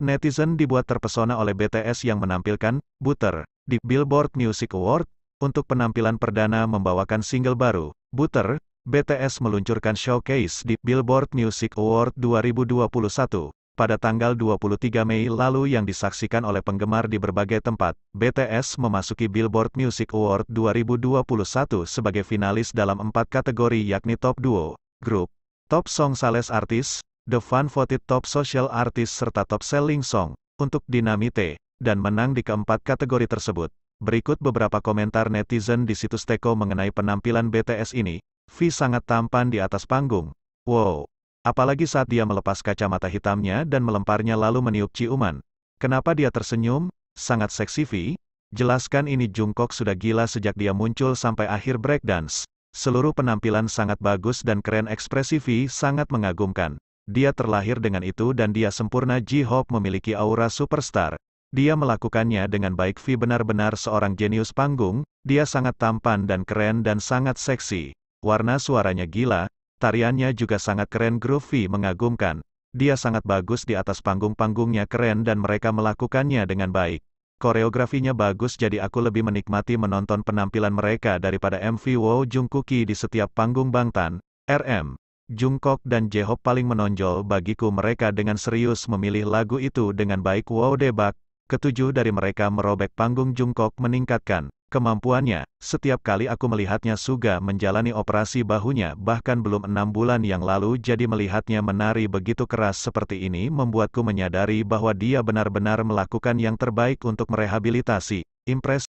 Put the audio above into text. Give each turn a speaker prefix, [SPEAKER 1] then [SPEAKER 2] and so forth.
[SPEAKER 1] Netizen dibuat terpesona oleh BTS yang menampilkan Butter di Billboard Music Award untuk penampilan perdana membawakan single baru, Butter. BTS meluncurkan showcase di Billboard Music Award 2021 pada tanggal 23 Mei lalu yang disaksikan oleh penggemar di berbagai tempat. BTS memasuki Billboard Music Award 2021 sebagai finalis dalam empat kategori yakni Top Duo, Group, Top Song Sales Artist. The Fun voted top social artist serta top selling song, untuk Dinamite, dan menang di keempat kategori tersebut. Berikut beberapa komentar netizen di situs Teko mengenai penampilan BTS ini. V sangat tampan di atas panggung. Wow. Apalagi saat dia melepas kacamata hitamnya dan melemparnya lalu meniup ciuman. Kenapa dia tersenyum? Sangat seksi V. Jelaskan ini Jungkook sudah gila sejak dia muncul sampai akhir breakdance. Seluruh penampilan sangat bagus dan keren ekspresi V sangat mengagumkan dia terlahir dengan itu dan dia sempurna Ji-Hope memiliki aura superstar. Dia melakukannya dengan baik V benar-benar seorang jenius panggung, dia sangat tampan dan keren dan sangat seksi. Warna suaranya gila, tariannya juga sangat keren groovy mengagumkan. Dia sangat bagus di atas panggung-panggungnya keren dan mereka melakukannya dengan baik. Koreografinya bagus jadi aku lebih menikmati menonton penampilan mereka daripada MV Wow Jungkooki di setiap panggung Bangtan, RM. Jungkook dan J-Hope paling menonjol bagiku mereka dengan serius memilih lagu itu dengan baik wow debak, ketujuh dari mereka merobek panggung Jungkook meningkatkan kemampuannya, setiap kali aku melihatnya Suga menjalani operasi bahunya bahkan belum enam bulan yang lalu jadi melihatnya menari begitu keras seperti ini membuatku menyadari bahwa dia benar-benar melakukan yang terbaik untuk merehabilitasi, Impres.